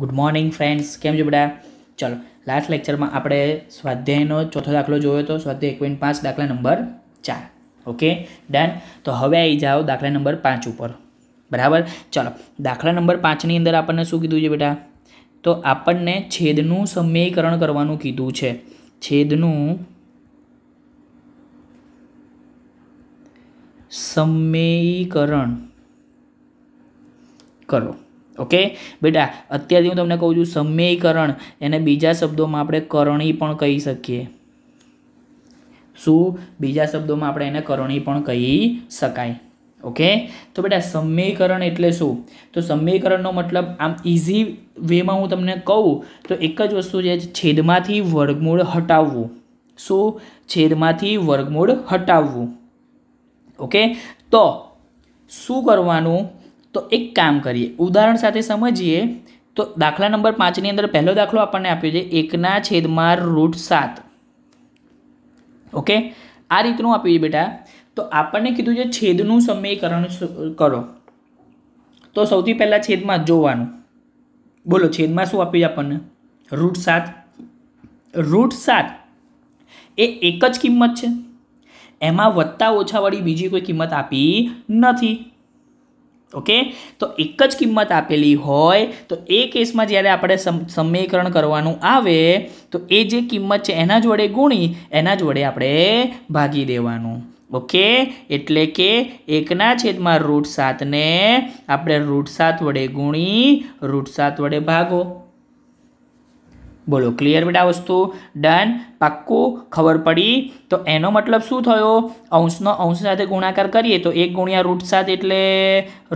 good morning friends કેમ છો બધા ચલો લાસ્ટ લેક્ચરમાં આપણે સ્વાધ્યાયનો ચોથો દાખલો જોયો હતો સ્વાધ્યાય એક પોઈન્ટ પાંચ દાખલા નંબર ચાર ઓકે ડન તો હવે આવી જાઓ દાખલા નંબર પાંચ ઉપર બરાબર ચલો દાખલા નંબર પાંચની અંદર આપણને શું કીધું છે બેટા તો આપણને છેદનું સમયકરણ કરવાનું કીધું છે છેદનું સમયકરણ કરો ઓકે બેટા અત્યારથી હું તમને કહું છું સમયકરણ એને બીજા શબ્દોમાં આપણે કરણી પણ કહી શકીએ શું બીજા શબ્દોમાં આપણે એને કરણી પણ કહી શકાય ઓકે તો બેટા સમયકરણ એટલે શું તો સમયકરણનો મતલબ આમ ઇઝી વેમાં હું તમને કહું તો એક જ વસ્તુ છે છેદમાંથી વર્ગમૂળ હટાવવું શું છેદમાંથી વર્ગમૂળ હટાવવું ઓકે તો શું કરવાનું તો એક કામ કરીએ ઉદાહરણ સાથે સમજીએ તો દાખલા નંબર પાંચની અંદર પહેલો દાખલો આપણને આપ્યો છે એકના છેદમાં રૂટ સાત ઓકે આ રીતનું આપ્યું છે બેટા તો આપણને કીધું છે છેદનું સમયકરણ કરો તો સૌથી પહેલાં છેદમાં જોવાનું બોલો છેદમાં શું આપ્યું છે આપણને રૂટ સાત રૂટ સાત એ એક જ કિંમત છે એમાં વત્તા ઓછાવાળી બીજી કોઈ કિંમત આપી નથી ઓકે તો એક જ કિંમત આપેલી હોય તો એ કેસમાં જ્યારે આપણે સમીકરણ કરવાનું આવે તો એ જે કિંમત છે એના જોડે ગુણી એના જોડે આપણે ભાગી દેવાનું ઓકે એટલે કે એકના છેદમાં રૂટ સાતને આપણે રૂટ સાત વડે ગુણી રૂટ સાત વડે ભાગો બોલો ક્લિયર બેટા વસ્તુ ડન પાક્કું ખબર પડી તો એનો મતલબ શું થયો અંશનો અંશ સાથે ગુણાકાર કરીએ તો એક ગુણ્યા રૂટ સાત એટલે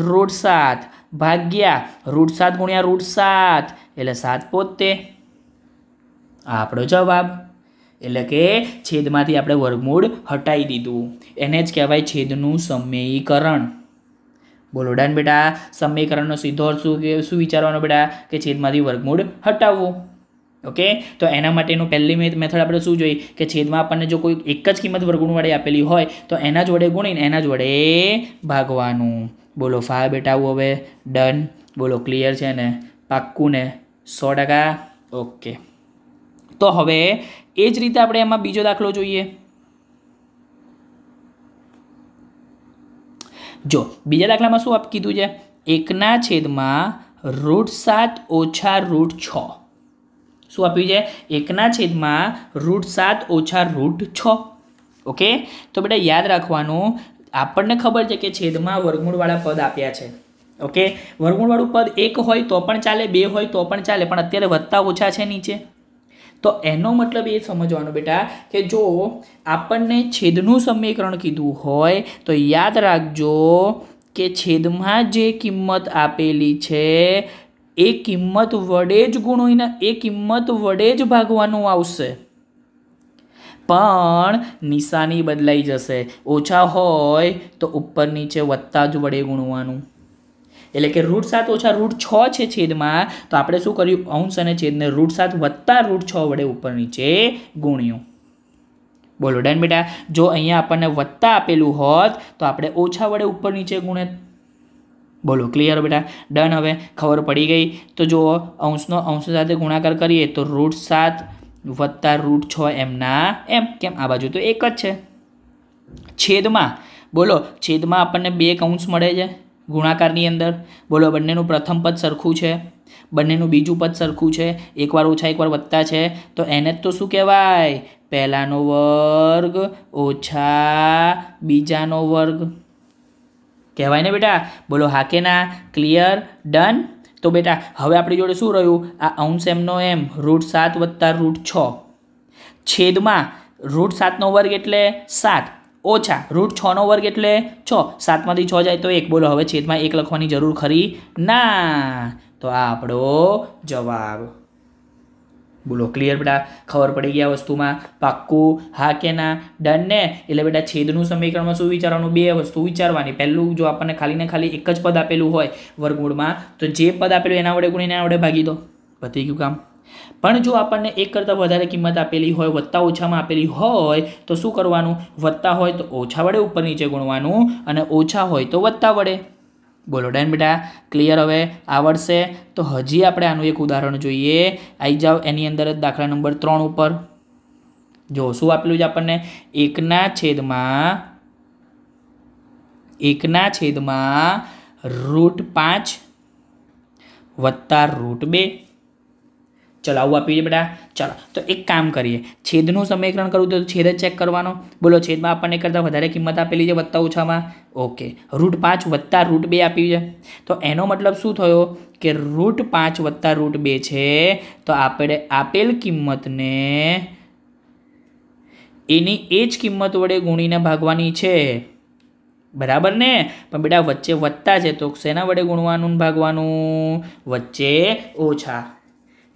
રૂટ સાત ભાગ્યા રૂટ સાત ગુણ્યા રૂટ સાત એટલે સાત પોતે આપણો જવાબ એટલે કે છેદમાંથી આપણે વર્ગમૂળ હટાવી દીધું એને જ કહેવાય છેદનું સમીકરણ બોલો ડન બેટા સમીકરણનો સીધો શું શું વિચારવાનો બેટા કે છેદમાંથી વર્ગમૂળ હટાવવું ઓકે તો એના માટેનું પહેલી મેથડ આપણે શું જોઈએ કે છેદમાં આપણને જો કોઈ એક જ કિંમત વર્ગુણ આપેલી હોય તો એના જ વડે ગુણીને એના જ વડે ભાગવાનું બોલો ફા બેટા આવું હવે ડન બોલો ક્લિયર છે ને પાક્કું ને સો ટકા ઓકે તો હવે એ જ રીતે આપણે એમાં બીજો દાખલો જોઈએ જો બીજા દાખલામાં શું આપ કીધું છે એકના છેદમાં રૂટ સાત ઓછા રૂટ છ શું આપ્યું છે એકના છેદમાં રૂટ સાત ઓછા રૂટ છ ઓકે તો બેટા યાદ રાખવાનું આપણને ખબર છે કે છેદમાં વર્ગમૂળવાળા પદ આપ્યા છે ઓકે વર્ગમૂળવાળું પદ એક હોય તો પણ ચાલે બે હોય તો પણ ચાલે પણ અત્યારે વધતા ઓછા છે નીચે તો એનો મતલબ એ સમજવાનો બેટા કે જો આપણને છેદનું સમીકરણ કીધું હોય તો યાદ રાખજો કે છેદમાં જે કિંમત આપેલી છે એ કિંમત વડે જ ગુણોના એ કિંમત વડે જ ભાગવાનું આવશે પણ નિશાની બદલાઈ જશે ઓછા હોય તો ઉપર નીચે વધતા જ વડે ગુણવાનું એટલે કે રૂટ સાત ઓછા રૂટ છ છે છેદમાં તો આપણે શું કર્યું અંશ અને છેદને રૂટ સાત વત્તા રૂટ છ વડે ઉપર નીચે ગુણ્યું બોલો ડન બેટા જો અહીંયા આપણને વત્તા આપેલું હોત તો આપણે ઓછા વડે ઉપર નીચે ગુણે બોલો ક્લિયર બેટા ડન હવે ખબર પડી ગઈ તો જુઓ અંશનો અંશ સાથે ગુણાકાર કરીએ તો રૂટ સાત વત્તા રૂટ છ એમના એમ કેમ આ બાજુ તો એક જ છે છેદમાં બોલો છેદમાં આપણને બે કૌંસ મળે છે ગુણાકારની અંદર બોલો બંનેનું પ્રથમ પદ સરખું છે બંનેનું બીજું પદ સરખું છે એકવાર ઓછા એકવાર વત્તા છે તો એને જ તો શું કહેવાય પહેલાંનો વર્ગ ઓછા બીજાનો વર્ગ કહેવાય ને બેટા બોલો હા કે ના ક્લિયર ડન તો બેટા હવે આપણી જોડે શું રહ્યું આ અંશ એમનો એમ રૂટ સાત વત્તા રૂટ છ છેદમાં રૂટ સાતનો વર્ગ એટલે સાત ઓછા રૂટ છનો વર્ગ એટલે છ સાતમાંથી છ જાય તો એક બોલો હવે છેદમાં એક લખવાની જરૂર ખરી ના તો આ આપણો જવાબ બોલો ક્લિયર બેટા ખબર પડી ગયા વસ્તુમાં પાક્કું હા કે ના ડન ને એટલે બેટા છેદનું સમીકરણમાં શું વિચારવાનું બે વસ્તુ વિચારવાની પહેલું જો આપણને ખાલી ને ખાલી એક જ પદ આપેલું હોય વર્ગમૂળમાં તો જે પદ આપેલું એના વડે ગુણીને એના વડે ભાગી દો પતી ગયું કામ પણ જો આપણને એક કરતાં વધારે કિંમત આપેલી હોય વત્તા ઓછામાં આપેલી હોય તો શું કરવાનું વત્તા હોય તો ઓછા વડે ઉપર નીચે ગુણવાનું અને ઓછા હોય તો વત્તા વડે બોલો ડેન બેટા ક્લિયર હવે આવડશે તો હજી આપણે આનું એક ઉદાહરણ જોઈએ આવી જાઓ એની અંદર જ દાખલા નંબર ત્રણ ઉપર જો શું આપેલું છે આપણને એકના છેદમાં એકના છેદમાં રૂટ પાંચ વત્તા રૂટ બે ચલો આવું આપ્યું છે બેટા ચલો તો એક કામ કરીએ છેદનું સમીકરણ કરવું તો છેદ જ ચેક કરવાનો બોલો છેદમાં આપણને કરતાં વધારે કિંમત આપેલી છે વત્તા ઓછામાં ઓકે રૂટ પાંચ વત્તા રૂટ બે આપ્યું છે તો એનો મતલબ શું થયો કે રૂટ પાંચ વત્તા રૂટ બે છે તો આપણે આપેલ કિંમતને એની એ જ કિંમત વડે ગુણીને ભાગવાની છે બરાબર ને પણ બેટા વચ્ચે વત્તા છે તો શેના વડે ગુણવાનું ભાગવાનું વચ્ચે ઓછા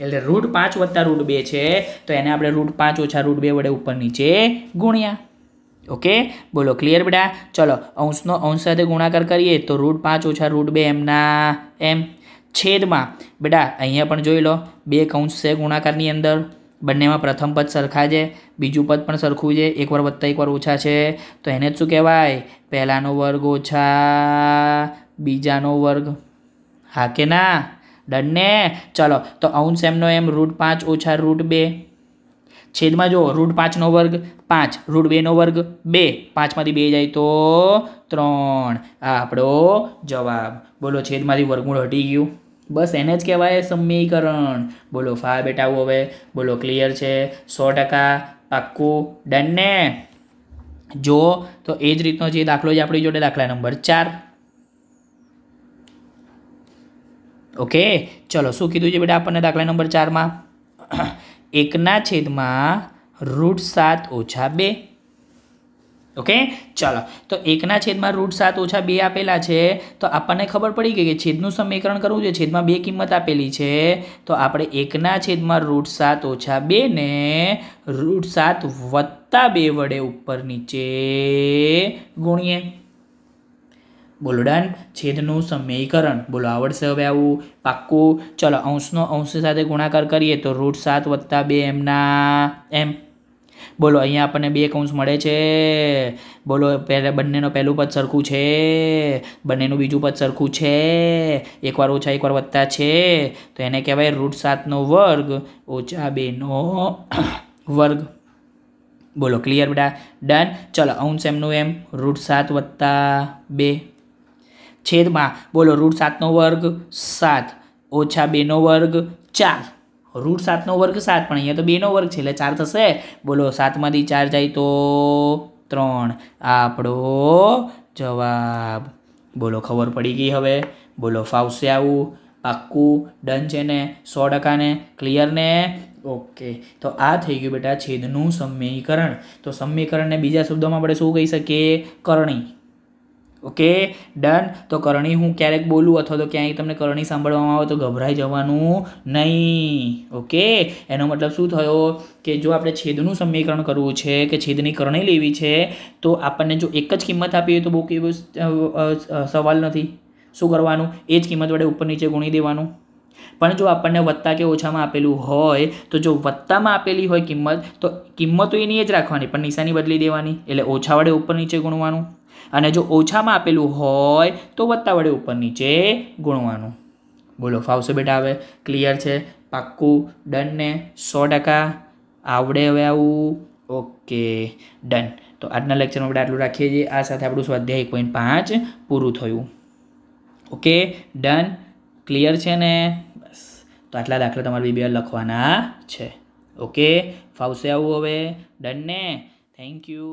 એટલે રૂટ પાંચ વત્તા રૂટ બે છે તો એને આપણે રૂટ પાંચ ઓછા રૂટ બે વડે ઉપર નીચે ગુણ્યા ઓકે બોલો ક્લિયર બેટા ચલો અંશનો અંશ સાથે ગુણાકાર કરીએ તો રૂટ પાંચ ઓછા રૂટ બે એમના એમ છેદમાં બેટા અહીંયા પણ જોઈ લો બે કૌંસ છે ગુણાકારની અંદર બંનેમાં પ્રથમ પદ સરખા છે બીજું પદ પણ સરખું છે એકવાર વત્તા એકવાર ઓછા છે તો એને જ શું કહેવાય પહેલાંનો વર્ગ ઓછા બીજાનો વર્ગ હા કે ના ડન ને ચલો તો અંશ એમ રૂટ પાંચ ઓછા રૂટ બે છેદમાં જુઓ રૂટ પાંચનો વર્ગ પાંચ રૂટ બેનો વર્ગ બે પાંચમાંથી બે જાય તો ત્રણ આ આપણો જવાબ બોલો છેદમાંથી વર્ગમૂળ હટી ગયું બસ એને જ કહેવાય સમીકરણ બોલો ફા બેટા હવે બોલો ક્લિયર છે સો ટકા પાક્કું ડન ને જો તો એ જ રીતનો જે દાખલો છે આપણી જોડે દાખલા નંબર ચાર ઓકે ચલો શું કીધું છે બેટા આપણને દાખલા નંબર ચારમાં એકના છેદમાં રૂટ સાત ઓછા બે ઓકે ચલો તો એકના છેદમાં રૂટ સાત ઓછા બે આપેલા છે તો આપણને ખબર પડી ગઈ કે છેદનું સમીકરણ કરવું જોઈએ છેદમાં બે કિંમત આપેલી છે તો આપણે એકના છેદમાં રૂટ સાત ઓછા બેને રૂટ સાત વત્તા બે વડે ઉપર નીચે ગુણીએ બોલો ડન છેદનું સમયકરણ બોલો આવડશે હવે આવું પાક્કું ચલો અંશનો અંશ સાથે ગુણાકાર કરીએ તો રૂટ સાત વત્તા બે એમના એમ બોલો અહીંયા આપણને બે કૌંસ મળે છે બોલો પહેલાં બંનેનો પહેલું પદ સરખું છે બંનેનું બીજું પદ સરખું છે એકવાર ઓછા એકવાર વત્તા છે તો એને કહેવાય રૂટ સાતનો વર્ગ ઓછા બેનો વર્ગ બોલો ક્લિયર બેટા ડન ચલો અંશ એમનું એમ રૂટ સાત વત્તા બે છેદમાં બોલો રૂટ સાતનો વર્ગ સાત ઓછા બેનો વર્ગ ચાર રૂટ સાતનો વર્ગ સાત પણ અહીંયા તો બેનો વર્ગ છે એટલે ચાર થશે બોલો સાતમાંથી ચાર જાય તો ત્રણ આપણો જવાબ બોલો ખબર પડી ગઈ હવે બોલો ફાવશે આવું પાક્કું ડન છે ને સો ટકાને ક્લિયર ને ઓકે તો આ થઈ ગયું બેટા છેદનું સમીકરણ તો સમીકરણને બીજા શબ્દોમાં આપણે શું કહી શકીએ કરણી ઓકે ડન તો કરણી હું ક્યારેક બોલું અથવા તો ક્યાંય તમને કરણી સાંભળવામાં આવે તો ગભરાઈ જવાનું નહીં ઓકે એનો મતલબ શું થયો કે જો આપણે છેદનું સમીકરણ કરવું છે કે છેદની કરણી લેવી છે તો આપણને જો એક જ કિંમત આપી હોય તો બહુ એવો સવાલ નથી શું કરવાનું એ જ કિંમત વડે ઉપર નીચે ગુણી દેવાનું પણ જો આપણને વત્તા કે ઓછામાં આપેલું હોય તો જો વત્તામાં આપેલી હોય કિંમત તો કિંમતો એની એ જ રાખવાની પણ નિશાની બદલી દેવાની એટલે ઓછા વડે ઉપર નીચે ગુણવાનું અને જો ઓછામાં આપેલું હોય તો વત્તા વડે ઉપર નીચે ગુણવાનું બોલો ફાવશે બેટા હવે ક્લિયર છે પાક્કું ડન ને સો ટકા આવડે હવે આવું ઓકે ડન તો આજના લેક્ચરમાં આપણે આટલું રાખીએ છીએ આ સાથે આપણું સ્વાધ્યાય એક પોઈન્ટ પાંચ પૂરું થયું ઓકે ડન ક્લિયર છે ને બસ તો આટલા દાખલા તમારે બીબીઆર લખવાના છે ઓકે ફાવશે આવું હવે ડન ને થેન્ક યુ